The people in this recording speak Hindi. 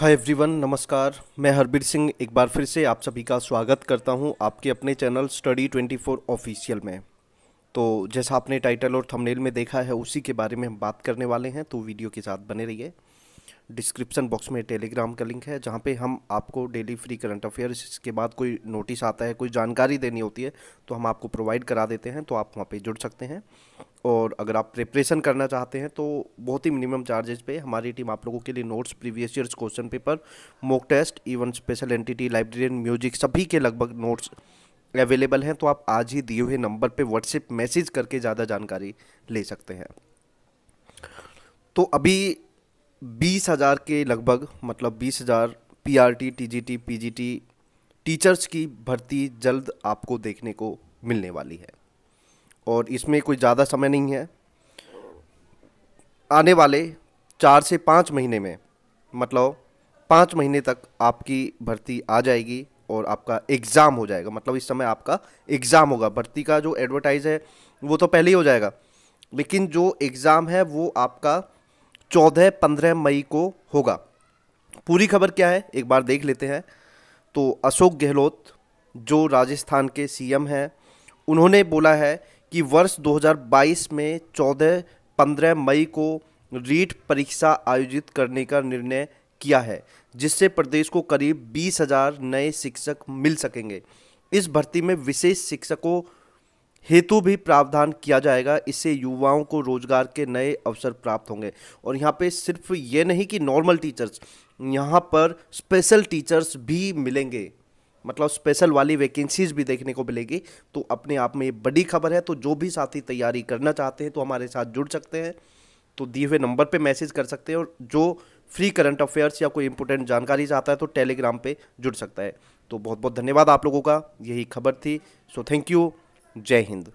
हाय एवरीवन नमस्कार मैं हरबीर सिंह एक बार फिर से आप सभी का स्वागत करता हूं आपके अपने चैनल स्टडी 24 ऑफिशियल में तो जैसा आपने टाइटल और थंबनेल में देखा है उसी के बारे में हम बात करने वाले हैं तो वीडियो के साथ बने रहिए डिस्क्रिप्शन बॉक्स में टेलीग्राम का लिंक है जहाँ पे हम आपको डेली फ्री करंट अफेयर्स के बाद कोई नोटिस आता है कोई जानकारी देनी होती है तो हम आपको प्रोवाइड करा देते हैं तो आप वहाँ पे जुड़ सकते हैं और अगर आप प्रिपरेशन करना चाहते हैं तो बहुत ही मिनिमम चार्जेस पे हमारी टीम आप लोगों के लिए notes previous years question paper mock test even special entity librarian music सभी के लगभग नोट्स अवेलेबल हैं तो आप आज ही दिए हुए नंबर पर व्हाट्सएप मैसेज करके ज़्यादा जानकारी ले सकते हैं तो अभी बीस हज़ार के लगभग मतलब बीस हज़ार P R T T G T P G T teachers की भर्ती जल्द आपको देखने को मिलने वाली है और इसमें कोई ज़्यादा समय नहीं है आने वाले चार से पाँच महीने में मतलब पाँच महीने तक आपकी भर्ती आ जाएगी और आपका एग्ज़ाम हो जाएगा मतलब इस समय आपका एग्ज़ाम होगा भर्ती का जो एडवर्टाइज़ है वो तो पहले ही हो जाएगा लेकिन जो एग्ज़ाम है वो आपका चौदह पंद्रह मई को होगा पूरी खबर क्या है एक बार देख लेते हैं तो अशोक गहलोत जो राजस्थान के सीएम हैं उन्होंने बोला है कि वर्ष 2022 में 14 15 मई को रीट परीक्षा आयोजित करने का निर्णय किया है जिससे प्रदेश को करीब बीस हजार नए शिक्षक मिल सकेंगे इस भर्ती में विशेष शिक्षकों हेतु भी प्रावधान किया जाएगा इससे युवाओं को रोजगार के नए अवसर प्राप्त होंगे और यहाँ पे सिर्फ ये नहीं कि नॉर्मल टीचर्स यहाँ पर स्पेशल टीचर्स भी मिलेंगे मतलब स्पेशल वाली वैकेंसीज भी देखने को मिलेगी तो अपने आप में ये बड़ी खबर है तो जो भी साथी तैयारी करना चाहते हैं तो हमारे साथ जुड़ सकते हैं तो दिए हुए नंबर पर मैसेज कर सकते हैं और जो फ्री करंट अफेयर्स या कोई इंपोर्टेंट जानकारी चाहता है तो टेलीग्राम पर जुड़ सकता है तो बहुत बहुत धन्यवाद आप लोगों का यही खबर थी सो थैंक यू जय हिंद